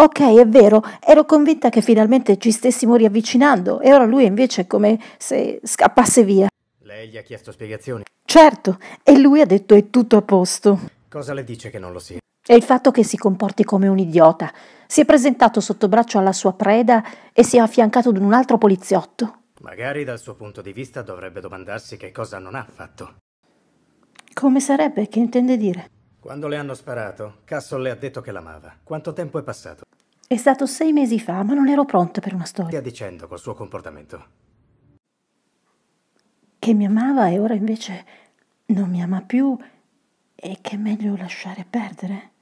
Ok, è vero, ero convinta che finalmente ci stessimo riavvicinando e ora lui invece è come se scappasse via. Lei gli ha chiesto spiegazioni? Certo, e lui ha detto è tutto a posto. Cosa le dice che non lo sia? È il fatto che si comporti come un idiota. Si è presentato sotto braccio alla sua preda e si è affiancato ad un altro poliziotto. Magari dal suo punto di vista dovrebbe domandarsi che cosa non ha fatto. Come sarebbe? Che intende dire? Quando le hanno sparato, Castle le ha detto che l'amava. Quanto tempo è passato? È stato sei mesi fa, ma non ero pronta per una storia. Stia dicendo col suo comportamento. Che mi amava e ora invece non mi ama più e che è meglio lasciare perdere?